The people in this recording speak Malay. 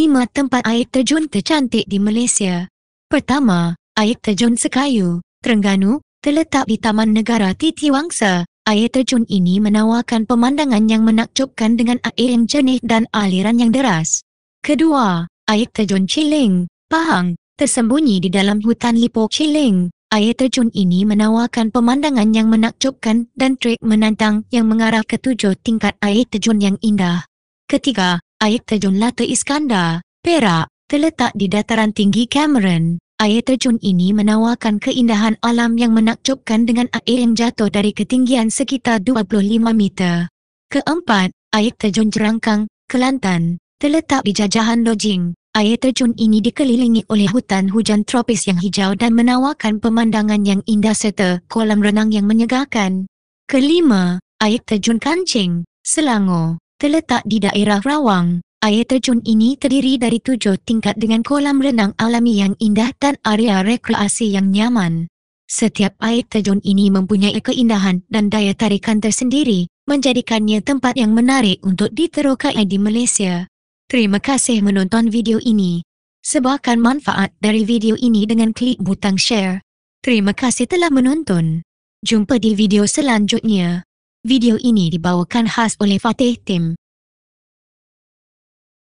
lima tempat air terjun tercantik di Malaysia. Pertama, Air Terjun Sekayu, Terengganu, terletak di Taman Negara Titiwangsa. Air terjun ini menawarkan pemandangan yang menakjubkan dengan air yang jernih dan aliran yang deras. Kedua, Air Terjun Ciling, Pahang, tersembunyi di dalam hutan Lipo Ciling. Air terjun ini menawarkan pemandangan yang menakjubkan dan trek menantang yang mengarah ke tujuh tingkat air terjun yang indah. Ketiga, Air terjun Lata Iskandar, Perak, terletak di dataran tinggi Cameron. Air terjun ini menawarkan keindahan alam yang menakjubkan dengan air yang jatuh dari ketinggian sekitar 25 meter. Keempat, Air terjun Jerangkang, Kelantan, terletak di jajahan Lojing. Air terjun ini dikelilingi oleh hutan hujan tropis yang hijau dan menawarkan pemandangan yang indah serta kolam renang yang menyegarkan. Kelima, Air terjun Kancing, Selangor terletak di daerah Rawang. Air terjun ini terdiri dari tujuh tingkat dengan kolam renang alami yang indah dan area rekreasi yang nyaman. Setiap air terjun ini mempunyai keindahan dan daya tarikan tersendiri, menjadikannya tempat yang menarik untuk diterokai di Malaysia. Terima kasih menonton video ini. Sebarkan manfaat dari video ini dengan klik butang share. Terima kasih telah menonton. Jumpa di video selanjutnya. Video ini dibawakan khas oleh Fatih Tim.